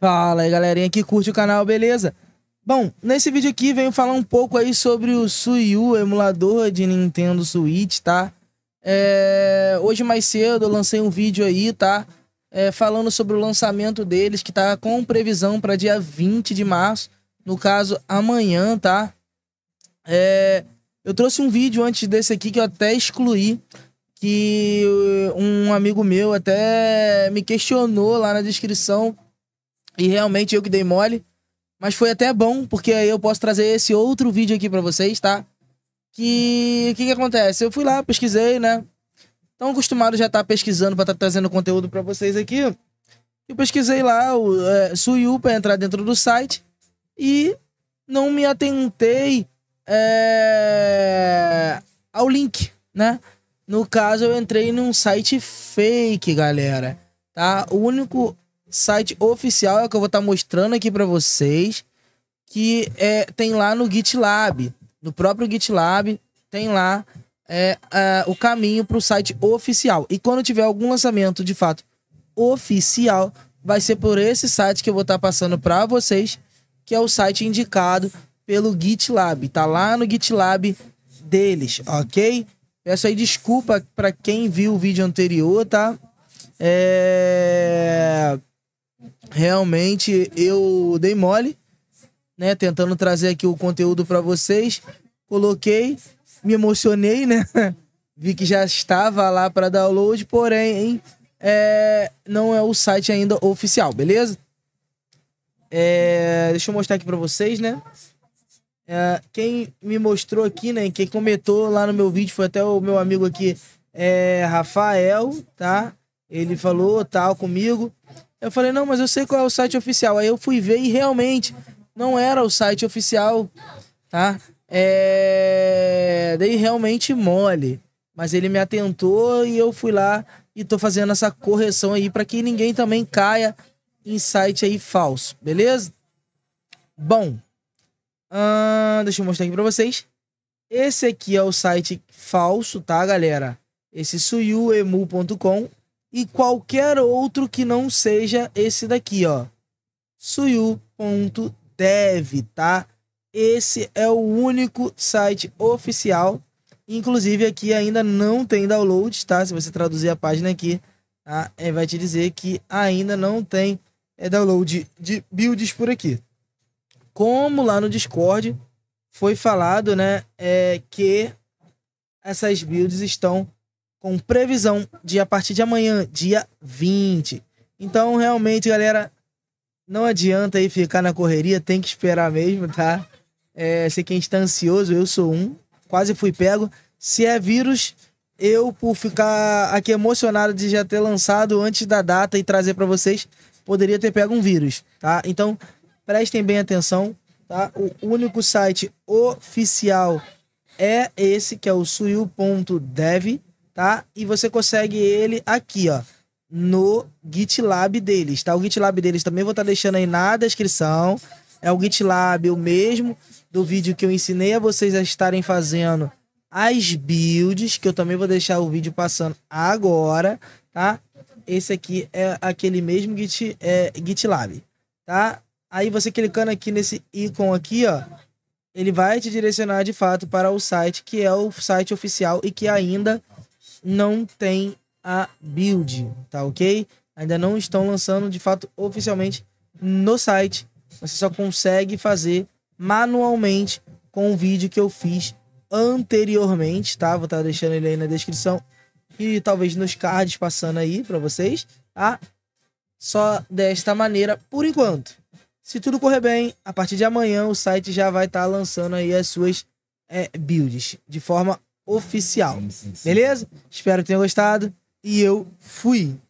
Fala aí, galerinha que curte o canal, beleza? Bom, nesse vídeo aqui venho falar um pouco aí sobre o Suiu emulador de Nintendo Switch, tá? É... Hoje mais cedo eu lancei um vídeo aí, tá? É, falando sobre o lançamento deles, que tá com previsão para dia 20 de março, no caso amanhã, tá? É... Eu trouxe um vídeo antes desse aqui que eu até excluí, que um amigo meu até me questionou lá na descrição e realmente eu que dei mole. Mas foi até bom, porque aí eu posso trazer esse outro vídeo aqui para vocês, tá? Que. O que, que, acontece? Eu fui lá, pesquisei, né? Tão acostumado já tá pesquisando para estar tá trazendo conteúdo para vocês aqui. Eu pesquisei lá o é, Suyu para entrar dentro do site e não me atentei é, ao link, né? No caso, eu entrei num site fake, galera. Tá? O único site oficial é o que eu vou estar tá mostrando aqui para vocês, que é, tem lá no GitLab, no próprio GitLab, tem lá é, é o caminho para o site oficial. E quando tiver algum lançamento de fato oficial, vai ser por esse site que eu vou estar tá passando para vocês, que é o site indicado pelo GitLab. Tá lá no GitLab deles, ok? Peço aí desculpa para quem viu o vídeo anterior, tá? É... Realmente eu dei mole, né? Tentando trazer aqui o conteúdo para vocês. Coloquei, me emocionei, né? Vi que já estava lá para download, porém é, não é o site ainda oficial, beleza? É, deixa eu mostrar aqui para vocês, né? É, quem me mostrou aqui, né? Quem comentou lá no meu vídeo foi até o meu amigo aqui, é, Rafael, tá? Ele falou tal comigo. Eu falei, não, mas eu sei qual é o site oficial. Aí eu fui ver e realmente não era o site oficial, tá? É... Dei realmente mole. Mas ele me atentou e eu fui lá e tô fazendo essa correção aí para que ninguém também caia em site aí falso, beleza? Bom, deixa eu mostrar aqui para vocês. Esse aqui é o site falso, tá, galera? Esse suyuemu.com e qualquer outro que não seja esse daqui, ó. suyu.dev, tá? Esse é o único site oficial. Inclusive aqui ainda não tem download, tá? Se você traduzir a página aqui, tá? Ele é, vai te dizer que ainda não tem é, download de builds por aqui. Como lá no Discord foi falado, né, é que essas builds estão com previsão de a partir de amanhã, dia 20. Então, realmente, galera, não adianta aí ficar na correria, tem que esperar mesmo, tá? É, sei que a gente tá ansioso, eu sou um, quase fui pego. Se é vírus, eu, por ficar aqui emocionado de já ter lançado antes da data e trazer para vocês, poderia ter pego um vírus, tá? Então, prestem bem atenção, tá? O único site oficial é esse, que é o suil.dev, tá? E você consegue ele aqui, ó, no GitLab deles, tá? O GitLab deles também vou estar tá deixando aí na descrição. É o GitLab, o mesmo do vídeo que eu ensinei a vocês a estarem fazendo as builds, que eu também vou deixar o vídeo passando agora, tá? Esse aqui é aquele mesmo Git, é, GitLab, tá? Aí você clicando aqui nesse ícone aqui, ó, ele vai te direcionar de fato para o site que é o site oficial e que ainda não tem a build, tá ok? Ainda não estão lançando de fato oficialmente no site. Você só consegue fazer manualmente com o vídeo que eu fiz anteriormente, tá? Vou estar tá deixando ele aí na descrição e talvez nos cards passando aí para vocês, tá? Só desta maneira por enquanto. Se tudo correr bem, a partir de amanhã o site já vai estar tá lançando aí as suas é, builds de forma oficial. Beleza? Espero que tenham gostado. E eu fui.